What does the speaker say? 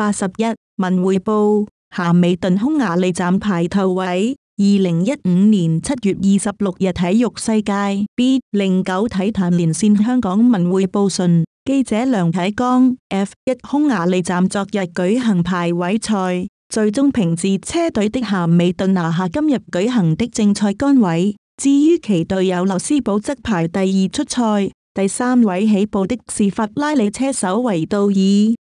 八十一文汇报，咸美顿匈牙利站排头位。二零一五年七月二十六日，体育世界 B 零九体坛连线香港文汇报讯，记者梁启刚。F 一匈牙利站昨日举行排位赛，最终平治车队的咸美顿拿下今日举行的正赛杆位。至于其队友罗斯堡则排第二出赛，第三位起步的是法拉利车手维杜尔。